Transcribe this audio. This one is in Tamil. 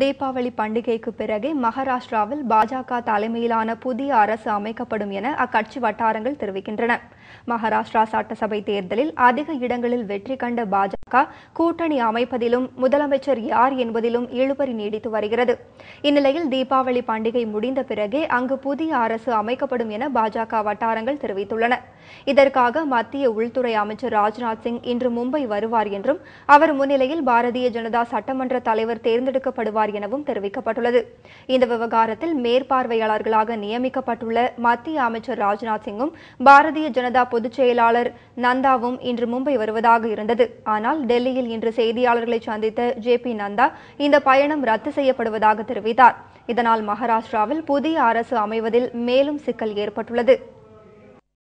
தீபாவளி பண்டிகைக்கு பிறகே மகாராஷ்டிராவில் பாஜக தலைமையிலான புதிய அரசு அமைக்கப்படும் என அக்கட்சி வட்டாரங்கள் தெரிவிக்கின்றன மகாராஷ்டிரா சட்டசபை தேர்தலில் அதிக இடங்களில் வெற்றி கண்ட பாஜக கூட்டணி அமைப்பதிலும் முதலமைச்சர் யார் என்பதிலும் இழுபறி நீடித்து வருகிறது இந்நிலையில் தீபாவளி பண்டிகை முடிந்த பிறகே அங்கு புதிய அரசு அமைக்கப்படும் என பாஜக வட்டாரங்கள் தெரிவித்துள்ளன இதற்காக மத்திய உள்துறை அமைச்சர் ராஜ்நாத் சிங் இன்று மும்பை வருவார் என்றும் அவர் முன்னிலையில் பாரதிய ஜனதா சட்டமன்ற தலைவர் தேர்ந்தெடுக்கப்படுவார் செய்வார் எனவும் தெரிவிக்கப்பட்டுள்ளது இந்த விவகாரத்தில் மேற்பார்வையாளர்களாக நியமிக்கப்பட்டுள்ள மத்திய அமைச்சர் ராஜ்நாத் சிங்கும் பாரதிய ஜனதா பொதுச் செயலாளர் நந்தாவும் இன்று மும்பை வருவதாக இருந்தது ஆனால் டெல்லியில் இன்று செய்தியாளர்களை சந்தித்த ஜே பி நந்தா இந்த பயணம் ரத்து செய்யப்படுவதாக தெரிவித்தார் இதனால் மகாராஷ்டிராவில் புதிய அரசு அமைவதில் மேலும் சிக்கல் ஏற்பட்டுள்ளது